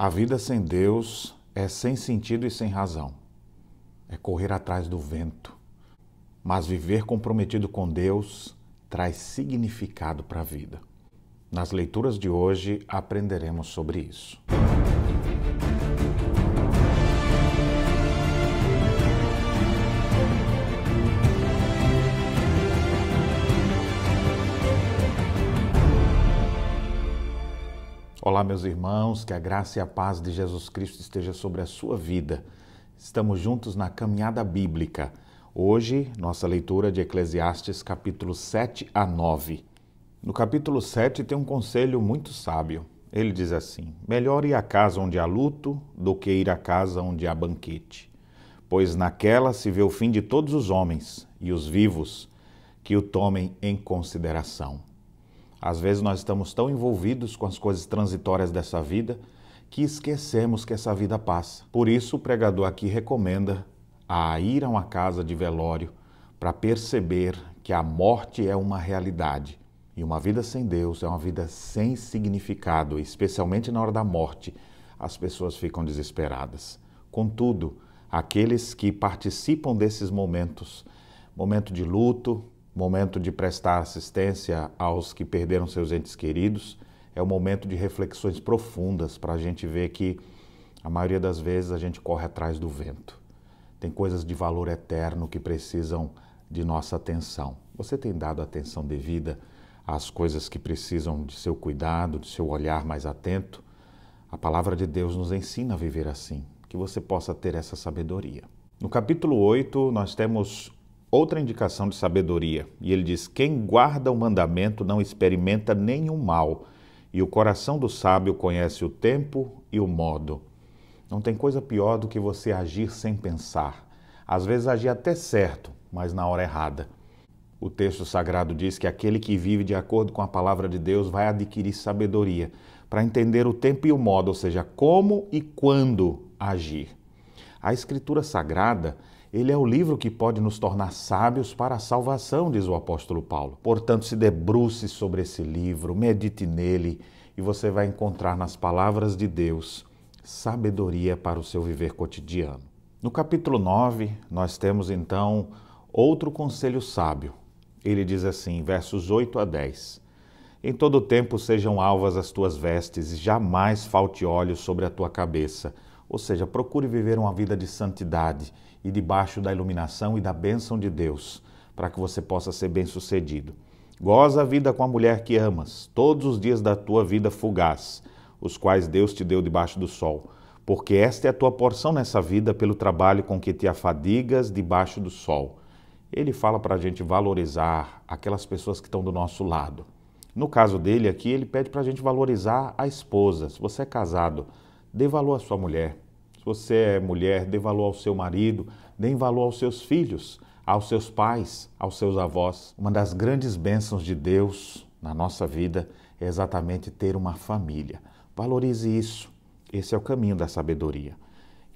A vida sem Deus é sem sentido e sem razão. É correr atrás do vento. Mas viver comprometido com Deus traz significado para a vida. Nas leituras de hoje aprenderemos sobre isso. Olá, meus irmãos, que a graça e a paz de Jesus Cristo esteja sobre a sua vida. Estamos juntos na caminhada bíblica. Hoje, nossa leitura de Eclesiastes, capítulo 7 a 9. No capítulo 7 tem um conselho muito sábio. Ele diz assim: Melhor ir à casa onde há luto do que ir à casa onde há banquete, pois naquela se vê o fim de todos os homens e os vivos que o tomem em consideração. Às vezes nós estamos tão envolvidos com as coisas transitórias dessa vida que esquecemos que essa vida passa. Por isso, o pregador aqui recomenda a ir a uma casa de velório para perceber que a morte é uma realidade e uma vida sem Deus é uma vida sem significado, especialmente na hora da morte. As pessoas ficam desesperadas. Contudo, aqueles que participam desses momentos, momento de luto, momento de prestar assistência aos que perderam seus entes queridos, é o momento de reflexões profundas para a gente ver que a maioria das vezes a gente corre atrás do vento. Tem coisas de valor eterno que precisam de nossa atenção. Você tem dado atenção devida às coisas que precisam de seu cuidado, de seu olhar mais atento? A palavra de Deus nos ensina a viver assim, que você possa ter essa sabedoria. No capítulo 8, nós temos Outra indicação de sabedoria, e ele diz: Quem guarda o mandamento não experimenta nenhum mal, e o coração do sábio conhece o tempo e o modo. Não tem coisa pior do que você agir sem pensar. Às vezes agir até certo, mas na hora errada. O texto sagrado diz que aquele que vive de acordo com a palavra de Deus vai adquirir sabedoria para entender o tempo e o modo, ou seja, como e quando agir. A Escritura Sagrada ele é o livro que pode nos tornar sábios para a salvação, diz o apóstolo Paulo. Portanto, se debruce sobre esse livro, medite nele e você vai encontrar nas palavras de Deus sabedoria para o seu viver cotidiano. No capítulo 9, nós temos então outro conselho sábio. Ele diz assim, versos 8 a 10: Em todo tempo sejam alvas as tuas vestes, e jamais falte óleo sobre a tua cabeça ou seja, procure viver uma vida de santidade e debaixo da iluminação e da bênção de Deus, para que você possa ser bem-sucedido. Goza a vida com a mulher que amas, todos os dias da tua vida fugaz, os quais Deus te deu debaixo do sol, porque esta é a tua porção nessa vida pelo trabalho com que te afadigas debaixo do sol. Ele fala para a gente valorizar aquelas pessoas que estão do nosso lado. No caso dele aqui, ele pede para a gente valorizar a esposa. Se você é casado, Dê valor à sua mulher. Se você é mulher, dê valor ao seu marido, dê valor aos seus filhos, aos seus pais, aos seus avós. Uma das grandes bênçãos de Deus na nossa vida é exatamente ter uma família. Valorize isso. Esse é o caminho da sabedoria.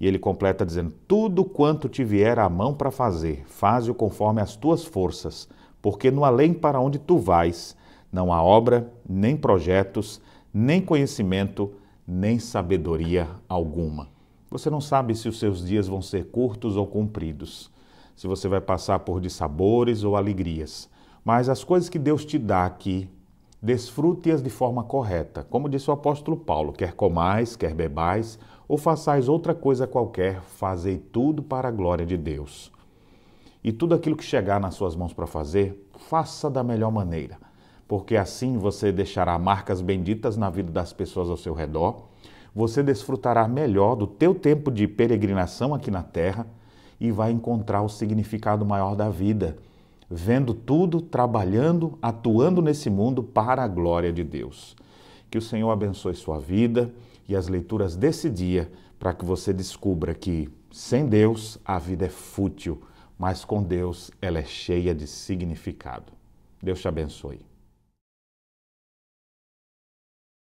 E ele completa dizendo: Tudo quanto te vier à mão para fazer, faze-o conforme as tuas forças, porque no além para onde tu vais, não há obra, nem projetos, nem conhecimento, nem sabedoria alguma. Você não sabe se os seus dias vão ser curtos ou compridos, se você vai passar por dissabores ou alegrias. Mas as coisas que Deus te dá aqui, desfrute-as de forma correta. Como disse o apóstolo Paulo: quer comais, quer bebais, ou façais outra coisa qualquer, fazei tudo para a glória de Deus. E tudo aquilo que chegar nas suas mãos para fazer, faça da melhor maneira porque assim você deixará marcas benditas na vida das pessoas ao seu redor, você desfrutará melhor do teu tempo de peregrinação aqui na terra e vai encontrar o significado maior da vida, vendo tudo, trabalhando, atuando nesse mundo para a glória de Deus. Que o Senhor abençoe sua vida e as leituras desse dia para que você descubra que sem Deus a vida é fútil, mas com Deus ela é cheia de significado. Deus te abençoe.